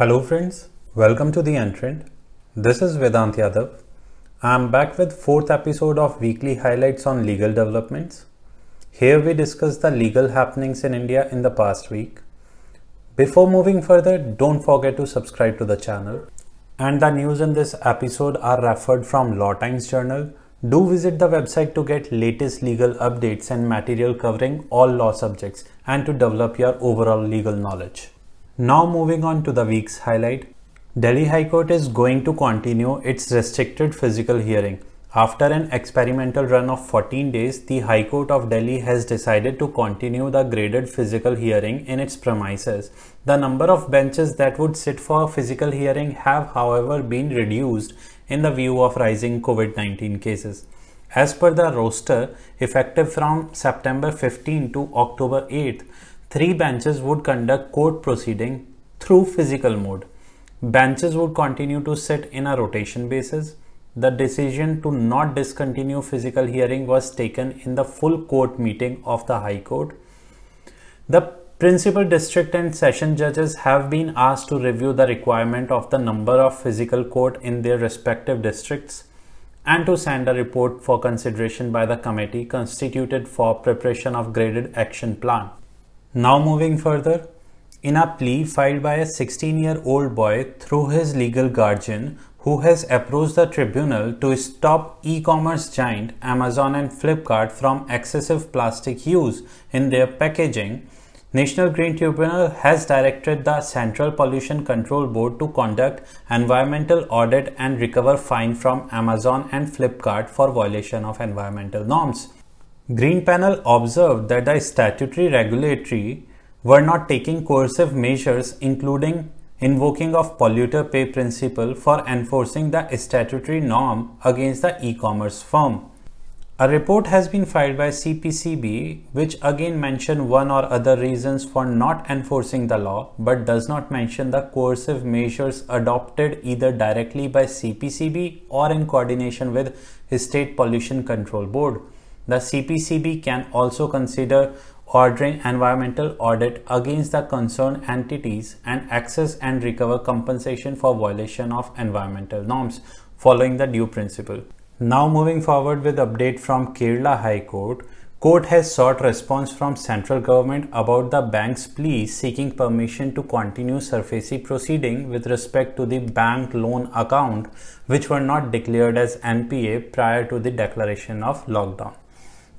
Hello friends, welcome to The entrant. This is Vedant Yadav. I am back with fourth episode of weekly highlights on legal developments. Here we discuss the legal happenings in India in the past week. Before moving further, don't forget to subscribe to the channel. And the news in this episode are referred from Law Times Journal. Do visit the website to get latest legal updates and material covering all law subjects and to develop your overall legal knowledge. Now moving on to the week's highlight. Delhi High Court is going to continue its restricted physical hearing. After an experimental run of 14 days, the High Court of Delhi has decided to continue the graded physical hearing in its premises. The number of benches that would sit for a physical hearing have however been reduced in the view of rising COVID-19 cases. As per the roster, effective from September 15 to October 8, three benches would conduct court proceeding through physical mode. Benches would continue to sit in a rotation basis. The decision to not discontinue physical hearing was taken in the full court meeting of the High Court. The principal district and session judges have been asked to review the requirement of the number of physical court in their respective districts and to send a report for consideration by the committee constituted for preparation of graded action plan. Now moving further, in a plea filed by a 16-year-old boy through his legal guardian who has approached the tribunal to stop e-commerce giant Amazon and Flipkart from excessive plastic use in their packaging, National Green Tribunal has directed the Central Pollution Control Board to conduct environmental audit and recover fine from Amazon and Flipkart for violation of environmental norms. Green panel observed that the statutory regulatory were not taking coercive measures including invoking of polluter pay principle for enforcing the statutory norm against the e-commerce firm. A report has been filed by CPCB which again mention one or other reasons for not enforcing the law but does not mention the coercive measures adopted either directly by CPCB or in coordination with State Pollution Control Board. The CPCB can also consider ordering environmental audit against the concerned entities and access and recover compensation for violation of environmental norms following the due principle. Now moving forward with update from Kerala High Court. Court has sought response from central government about the bank's plea seeking permission to continue surfacey proceeding with respect to the bank loan account which were not declared as NPA prior to the declaration of lockdown.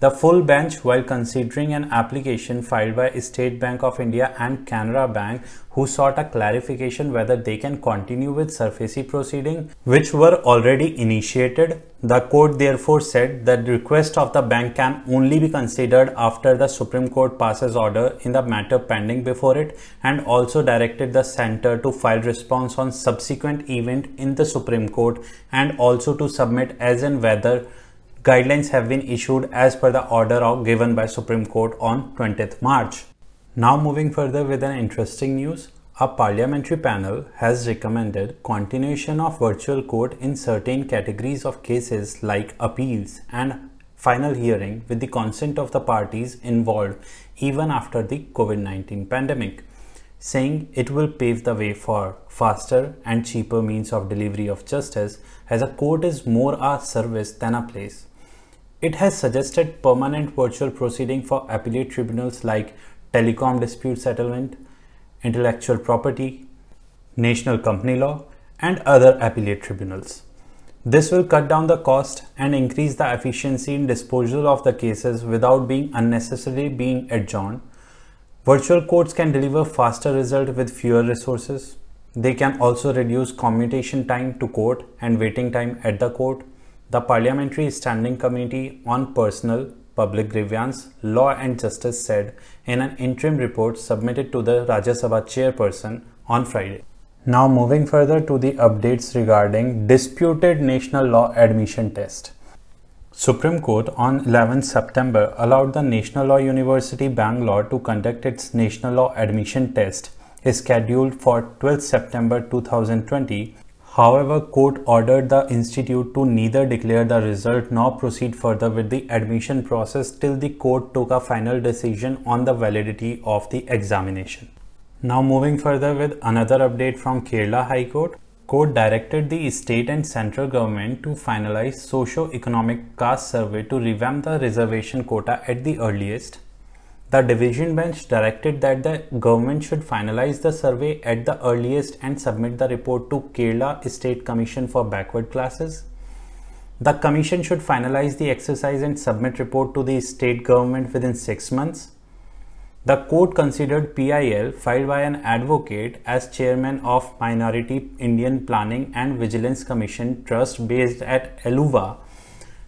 The full bench, while considering an application filed by State Bank of India and Canara Bank, who sought a clarification whether they can continue with surfacey proceeding, which were already initiated. The court therefore said that the request of the bank can only be considered after the Supreme Court passes order in the matter pending before it and also directed the center to file response on subsequent event in the Supreme Court and also to submit as and whether guidelines have been issued as per the order given by Supreme Court on 20th March. Now moving further with an interesting news, a parliamentary panel has recommended continuation of virtual court in certain categories of cases like appeals and final hearing with the consent of the parties involved even after the COVID-19 pandemic saying it will pave the way for faster and cheaper means of delivery of justice as a court is more a service than a place. It has suggested permanent virtual proceeding for appellate tribunals like telecom dispute settlement, intellectual property, national company law, and other appellate tribunals. This will cut down the cost and increase the efficiency in disposal of the cases without being unnecessarily being adjourned. Virtual courts can deliver faster result with fewer resources. They can also reduce commutation time to court and waiting time at the court the Parliamentary Standing Committee on Personal, Public Grievance, Law and Justice said in an interim report submitted to the Rajya Sabha chairperson on Friday. Now moving further to the updates regarding disputed national law admission test. Supreme Court on 11 September allowed the National Law University Bangalore to conduct its National Law Admission Test is scheduled for 12 September 2020 However, court ordered the institute to neither declare the result nor proceed further with the admission process till the court took a final decision on the validity of the examination. Now moving further with another update from Kerala High Court. Court directed the state and central government to finalize socio-economic caste survey to revamp the reservation quota at the earliest the division bench directed that the government should finalize the survey at the earliest and submit the report to Kerala State Commission for Backward Classes. The commission should finalize the exercise and submit report to the state government within 6 months. The court considered PIL filed by an advocate as chairman of Minority Indian Planning and Vigilance Commission Trust based at Eluva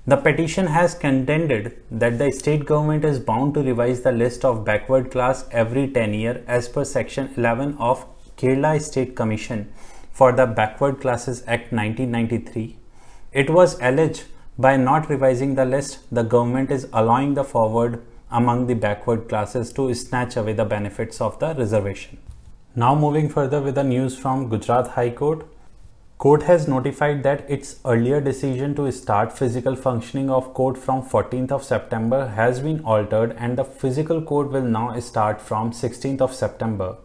the petition has contended that the state government is bound to revise the list of backward class every 10 year as per section 11 of Kerala State Commission for the Backward Classes Act 1993. It was alleged by not revising the list, the government is allowing the forward among the backward classes to snatch away the benefits of the reservation. Now moving further with the news from Gujarat High Court. Court has notified that its earlier decision to start physical functioning of court from 14th of September has been altered and the physical court will now start from 16th of September.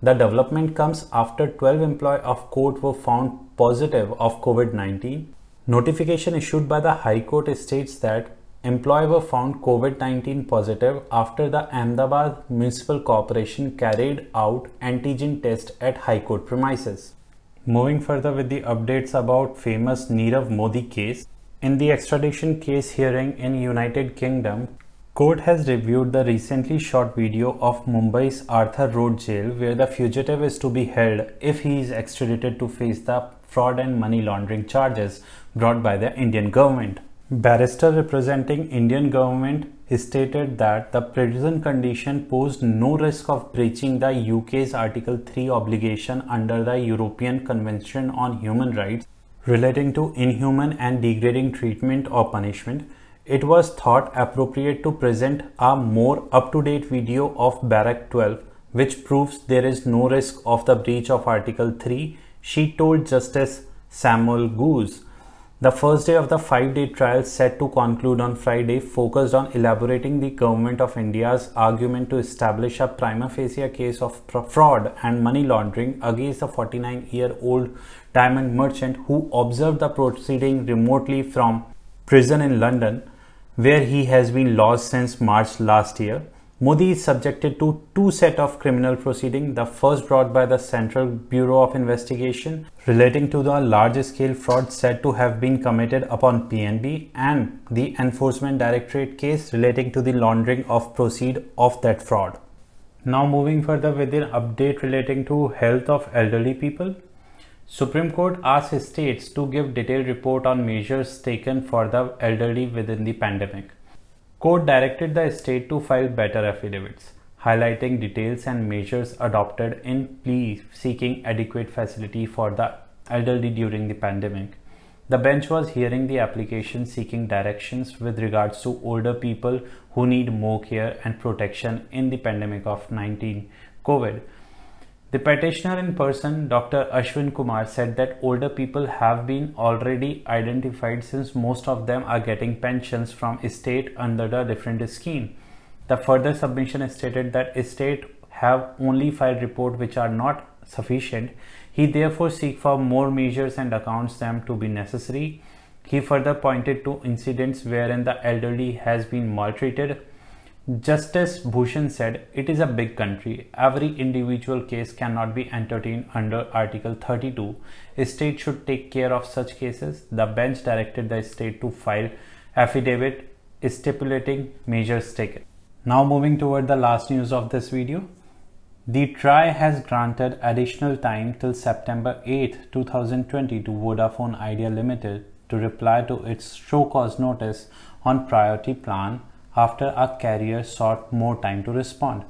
The development comes after 12 employees of court were found positive of COVID-19. Notification issued by the High Court states that employees were found COVID-19 positive after the Ahmedabad Municipal Corporation carried out antigen test at High Court premises. Moving further with the updates about famous Nirav Modi case. In the extradition case hearing in United Kingdom, court has reviewed the recently shot video of Mumbai's Arthur Road jail where the fugitive is to be held if he is extradited to face the fraud and money laundering charges brought by the Indian government. Barrister representing Indian government stated that the present condition posed no risk of breaching the UK's Article 3 obligation under the European Convention on Human Rights relating to inhuman and degrading treatment or punishment. It was thought appropriate to present a more up-to-date video of Barrack 12 which proves there is no risk of the breach of Article 3, she told Justice Samuel Goose. The first day of the five-day trial set to conclude on Friday focused on elaborating the Government of India's argument to establish a prima facie case of fraud and money laundering against a 49-year-old diamond merchant who observed the proceeding remotely from prison in London where he has been lost since March last year. Modi is subjected to two set of criminal proceeding. The first brought by the Central Bureau of Investigation relating to the large scale fraud said to have been committed upon PNB and the Enforcement Directorate case relating to the laundering of proceed of that fraud. Now moving further with an update relating to health of elderly people. Supreme Court asks states to give detailed report on measures taken for the elderly within the pandemic court directed the state to file better affidavits, highlighting details and measures adopted in plea seeking adequate facility for the elderly during the pandemic. The bench was hearing the application seeking directions with regards to older people who need more care and protection in the pandemic of 19 COVID. The petitioner in person, Dr. Ashwin Kumar, said that older people have been already identified since most of them are getting pensions from state under the different scheme. The further submission stated that state have only filed report which are not sufficient. He therefore seek for more measures and accounts them to be necessary. He further pointed to incidents wherein the elderly has been maltreated Justice Bhushan said, It is a big country. Every individual case cannot be entertained under Article 32. A state should take care of such cases. The bench directed the state to file affidavit stipulating measures taken. Now moving toward the last news of this video. The TRI has granted additional time till September 8, 2020 to Vodafone Idea Limited to reply to its show cause notice on priority plan after a carrier sought more time to respond.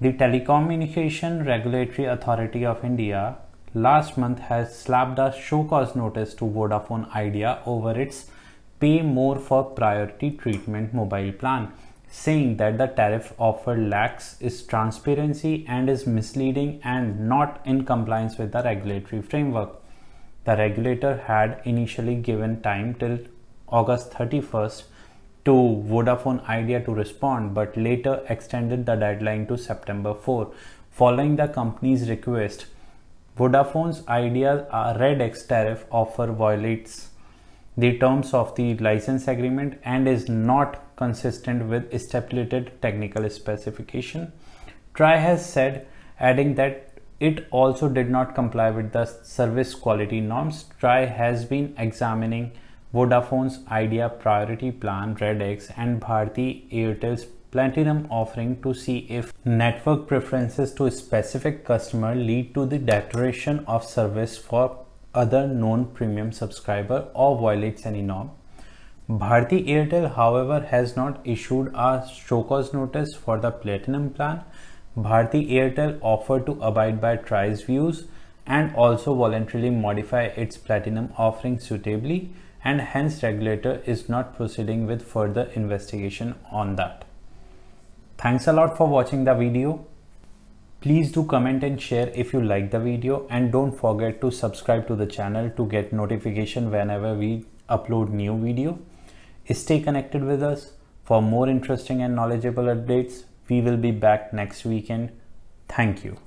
The Telecommunication Regulatory Authority of India last month has slapped a show cause notice to Vodafone Idea over its pay more for priority treatment mobile plan, saying that the tariff offer lacks its transparency and is misleading and not in compliance with the regulatory framework. The regulator had initially given time till August 31st to Vodafone Idea to respond but later extended the deadline to September 4. Following the company's request, Vodafone's Idea Red X tariff offer violates the terms of the license agreement and is not consistent with stipulated technical specification. Tri has said, adding that it also did not comply with the service quality norms. Tri has been examining Vodafone's Idea Priority Plan, RedX, and Bharti Airtel's Platinum offering to see if network preferences to specific customer lead to the deterioration of service for other known premium subscriber or violates any norm. Bharti Airtel, however, has not issued a show cause notice for the platinum plan. Bharti Airtel offered to abide by TRI's views and also voluntarily modify its platinum offering suitably and hence regulator is not proceeding with further investigation on that. Thanks a lot for watching the video. Please do comment and share if you like the video and don't forget to subscribe to the channel to get notification whenever we upload new video. Stay connected with us. For more interesting and knowledgeable updates, we will be back next weekend. Thank you.